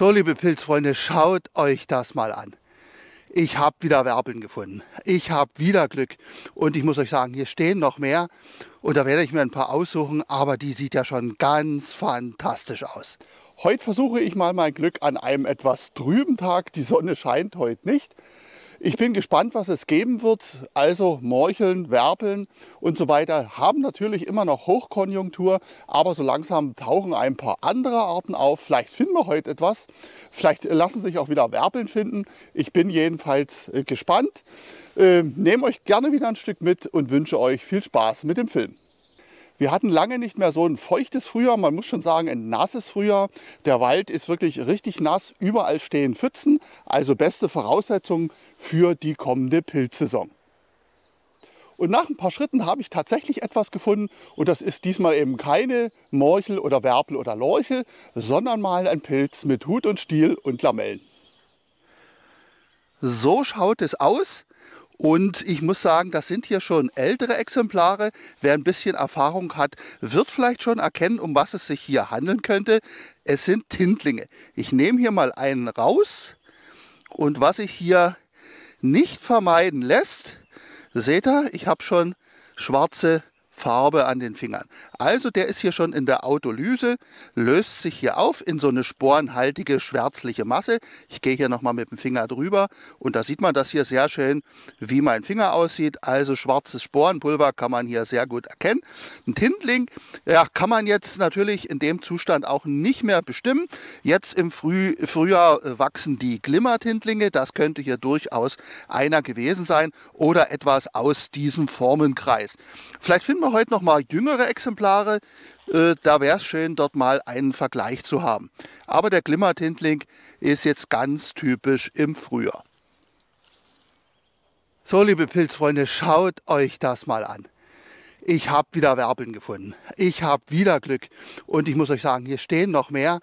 So, liebe Pilzfreunde, schaut euch das mal an. Ich habe wieder Werbeln gefunden. Ich habe wieder Glück. Und ich muss euch sagen, hier stehen noch mehr. Und da werde ich mir ein paar aussuchen. Aber die sieht ja schon ganz fantastisch aus. Heute versuche ich mal mein Glück an einem etwas trüben Tag. Die Sonne scheint heute nicht. Ich bin gespannt, was es geben wird. Also Morcheln, Werpeln und so weiter haben natürlich immer noch Hochkonjunktur, aber so langsam tauchen ein paar andere Arten auf. Vielleicht finden wir heute etwas. Vielleicht lassen sich auch wieder Werpeln finden. Ich bin jedenfalls äh, gespannt. Ähm, nehmt euch gerne wieder ein Stück mit und wünsche euch viel Spaß mit dem Film. Wir hatten lange nicht mehr so ein feuchtes Frühjahr, man muss schon sagen, ein nasses Frühjahr. Der Wald ist wirklich richtig nass, überall stehen Pfützen, also beste Voraussetzungen für die kommende Pilzsaison. Und nach ein paar Schritten habe ich tatsächlich etwas gefunden und das ist diesmal eben keine Morchel oder Werpel oder Lorchel, sondern mal ein Pilz mit Hut und Stiel und Lamellen. So schaut es aus und ich muss sagen, das sind hier schon ältere Exemplare. Wer ein bisschen Erfahrung hat, wird vielleicht schon erkennen, um was es sich hier handeln könnte. Es sind Tintlinge. Ich nehme hier mal einen raus. Und was sich hier nicht vermeiden lässt, seht ihr, ich habe schon schwarze Farbe an den Fingern. Also der ist hier schon in der Autolyse, löst sich hier auf in so eine sporenhaltige, schwärzliche Masse. Ich gehe hier nochmal mit dem Finger drüber und da sieht man das hier sehr schön, wie mein Finger aussieht. Also schwarzes Sporenpulver kann man hier sehr gut erkennen. Ein Tintling ja, kann man jetzt natürlich in dem Zustand auch nicht mehr bestimmen. Jetzt im Früh Frühjahr wachsen die Glimmertintlinge. Das könnte hier durchaus einer gewesen sein oder etwas aus diesem Formenkreis. Vielleicht finden wir heute noch mal jüngere Exemplare. Äh, da wäre es schön, dort mal einen Vergleich zu haben. Aber der Glimmertintling ist jetzt ganz typisch im Frühjahr. So, liebe Pilzfreunde, schaut euch das mal an. Ich habe wieder Werbeln gefunden. Ich habe wieder Glück. Und ich muss euch sagen, hier stehen noch mehr.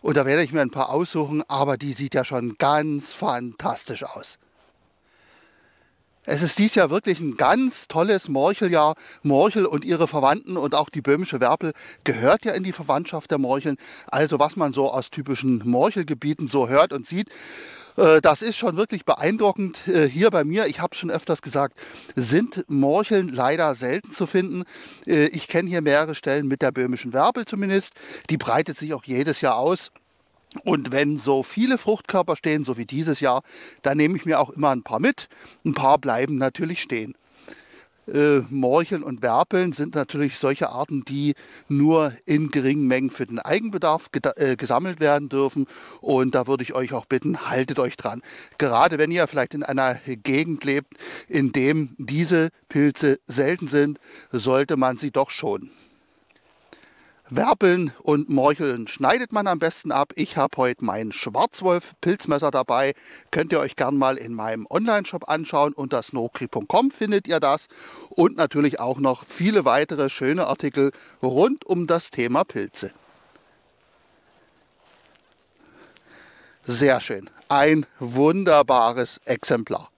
Und da werde ich mir ein paar aussuchen. Aber die sieht ja schon ganz fantastisch aus. Es ist dies Jahr wirklich ein ganz tolles Morcheljahr. Morchel und ihre Verwandten und auch die böhmische Werpel gehört ja in die Verwandtschaft der Morcheln. Also was man so aus typischen Morchelgebieten so hört und sieht, äh, das ist schon wirklich beeindruckend äh, hier bei mir. Ich habe es schon öfters gesagt, sind Morcheln leider selten zu finden. Äh, ich kenne hier mehrere Stellen mit der böhmischen Werpel zumindest. Die breitet sich auch jedes Jahr aus. Und wenn so viele Fruchtkörper stehen, so wie dieses Jahr, dann nehme ich mir auch immer ein paar mit. Ein paar bleiben natürlich stehen. Äh, Morcheln und Werpeln sind natürlich solche Arten, die nur in geringen Mengen für den Eigenbedarf äh, gesammelt werden dürfen. Und da würde ich euch auch bitten, haltet euch dran. Gerade wenn ihr vielleicht in einer Gegend lebt, in dem diese Pilze selten sind, sollte man sie doch schon. Werpeln und Morcheln schneidet man am besten ab. Ich habe heute mein Schwarzwolf-Pilzmesser dabei. Könnt ihr euch gerne mal in meinem Online-Shop anschauen. Unter snokri.com findet ihr das. Und natürlich auch noch viele weitere schöne Artikel rund um das Thema Pilze. Sehr schön. Ein wunderbares Exemplar.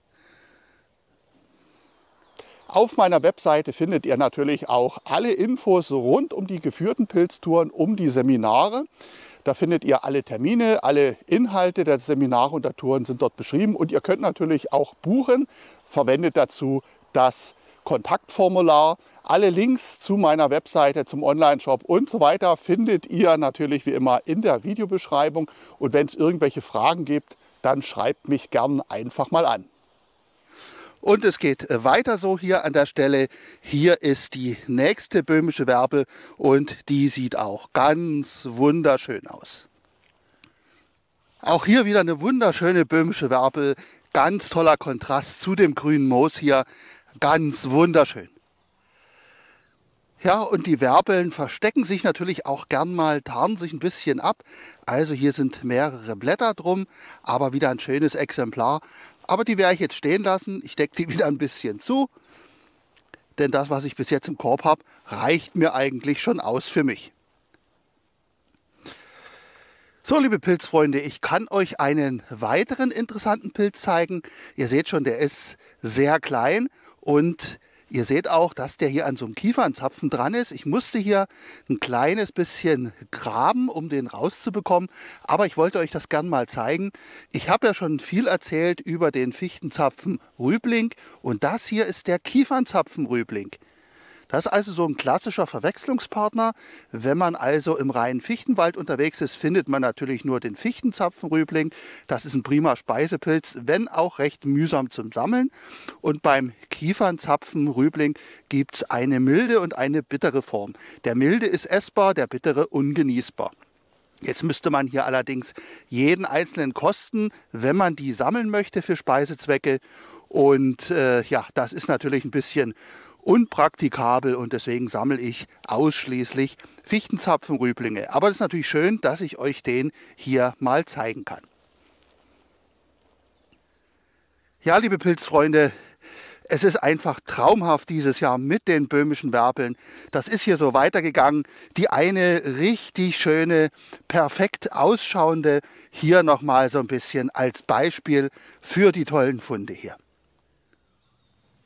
Auf meiner Webseite findet ihr natürlich auch alle Infos rund um die geführten Pilztouren, um die Seminare. Da findet ihr alle Termine, alle Inhalte der Seminare und der Touren sind dort beschrieben. Und ihr könnt natürlich auch buchen, verwendet dazu das Kontaktformular. Alle Links zu meiner Webseite, zum Online-Shop und so weiter findet ihr natürlich wie immer in der Videobeschreibung. Und wenn es irgendwelche Fragen gibt, dann schreibt mich gern einfach mal an. Und es geht äh, weiter so hier an der Stelle. Hier ist die nächste böhmische Werbe und die sieht auch ganz wunderschön aus. Auch hier wieder eine wunderschöne böhmische Werbel. Ganz toller Kontrast zu dem grünen Moos hier. Ganz wunderschön. Ja, und die Werbeln verstecken sich natürlich auch gern mal, tarnen sich ein bisschen ab. Also hier sind mehrere Blätter drum, aber wieder ein schönes Exemplar. Aber die werde ich jetzt stehen lassen. Ich decke die wieder ein bisschen zu. Denn das, was ich bis jetzt im Korb habe, reicht mir eigentlich schon aus für mich. So, liebe Pilzfreunde, ich kann euch einen weiteren interessanten Pilz zeigen. Ihr seht schon, der ist sehr klein und Ihr seht auch, dass der hier an so einem Kiefernzapfen dran ist. Ich musste hier ein kleines bisschen graben, um den rauszubekommen. Aber ich wollte euch das gern mal zeigen. Ich habe ja schon viel erzählt über den Fichtenzapfen Rübling. Und das hier ist der Kiefernzapfen Rübling. Das ist also so ein klassischer Verwechslungspartner. Wenn man also im reinen Fichtenwald unterwegs ist, findet man natürlich nur den Fichtenzapfenrübling. Das ist ein prima Speisepilz, wenn auch recht mühsam zum Sammeln. Und beim Kiefernzapfenrübling gibt es eine milde und eine bittere Form. Der milde ist essbar, der bittere ungenießbar. Jetzt müsste man hier allerdings jeden einzelnen kosten, wenn man die sammeln möchte für Speisezwecke. Und äh, ja, das ist natürlich ein bisschen unpraktikabel und deswegen sammle ich ausschließlich Fichtenzapfenrüblinge. Aber es ist natürlich schön, dass ich euch den hier mal zeigen kann. Ja, liebe Pilzfreunde, es ist einfach traumhaft dieses Jahr mit den böhmischen Werpeln. Das ist hier so weitergegangen. Die eine richtig schöne, perfekt ausschauende hier nochmal so ein bisschen als Beispiel für die tollen Funde hier.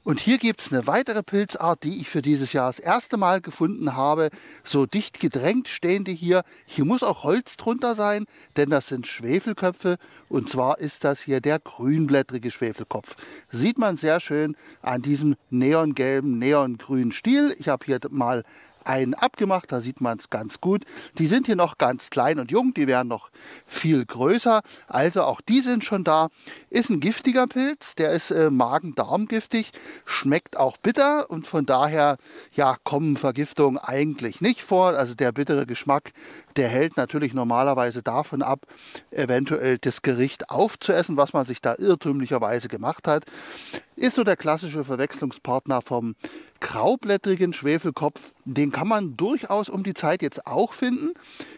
Und hier gibt es eine weitere Pilzart, die ich für dieses Jahr das erste Mal gefunden habe. So dicht gedrängt stehen die hier. Hier muss auch Holz drunter sein, denn das sind Schwefelköpfe. Und zwar ist das hier der grünblättrige Schwefelkopf. Sieht man sehr schön an diesem neongelben, neongrünen Stiel. Ich habe hier mal einen abgemacht, da sieht man es ganz gut. Die sind hier noch ganz klein und jung, die wären noch viel größer. Also auch die sind schon da. Ist ein giftiger Pilz, der ist äh, magen-darm-giftig, schmeckt auch bitter und von daher ja, kommen Vergiftungen eigentlich nicht vor. Also der bittere Geschmack, der hält natürlich normalerweise davon ab, eventuell das Gericht aufzuessen, was man sich da irrtümlicherweise gemacht hat ist so der klassische Verwechslungspartner vom graublättrigen Schwefelkopf. Den kann man durchaus um die Zeit jetzt auch finden.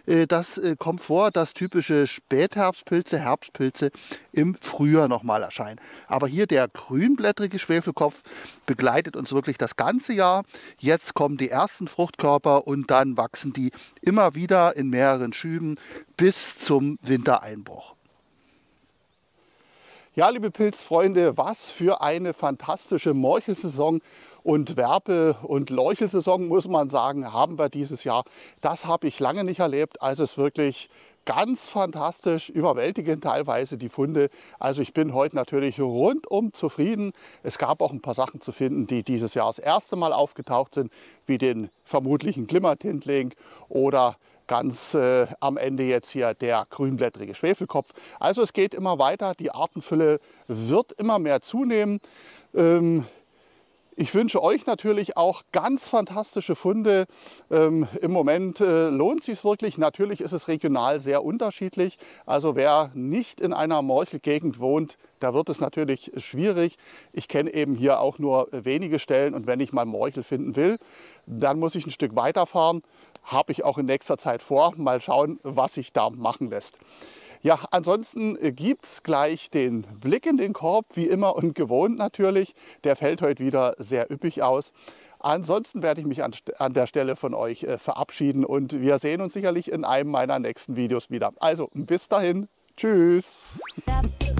Äh, das äh, kommt vor, dass typische Spätherbstpilze, Herbstpilze im Frühjahr nochmal erscheinen. Aber hier der grünblättrige Schwefelkopf begleitet uns wirklich das ganze Jahr. Jetzt kommen die ersten Fruchtkörper und dann wachsen die immer wieder in mehreren Schüben bis zum Wintereinbruch. Ja, liebe Pilzfreunde, was für eine fantastische Morchelsaison und Werpe- und Leuchelsaison, muss man sagen, haben wir dieses Jahr. Das habe ich lange nicht erlebt. Also es ist wirklich ganz fantastisch, überwältigend teilweise die Funde. Also ich bin heute natürlich rundum zufrieden. Es gab auch ein paar Sachen zu finden, die dieses Jahr das erste Mal aufgetaucht sind, wie den vermutlichen Glimmertintling oder ganz äh, am Ende jetzt hier der grünblättrige Schwefelkopf. Also es geht immer weiter, die Artenfülle wird immer mehr zunehmen. Ähm, ich wünsche euch natürlich auch ganz fantastische Funde. Ähm, Im Moment äh, lohnt sich wirklich. Natürlich ist es regional sehr unterschiedlich. Also wer nicht in einer Morchelgegend wohnt, da wird es natürlich schwierig. Ich kenne eben hier auch nur wenige Stellen und wenn ich mal Morchel finden will, dann muss ich ein Stück weiterfahren. Habe ich auch in nächster Zeit vor. Mal schauen, was sich da machen lässt. Ja, ansonsten äh, gibt es gleich den Blick in den Korb, wie immer und gewohnt natürlich. Der fällt heute wieder sehr üppig aus. Ansonsten werde ich mich an, an der Stelle von euch äh, verabschieden und wir sehen uns sicherlich in einem meiner nächsten Videos wieder. Also bis dahin, tschüss. Ja.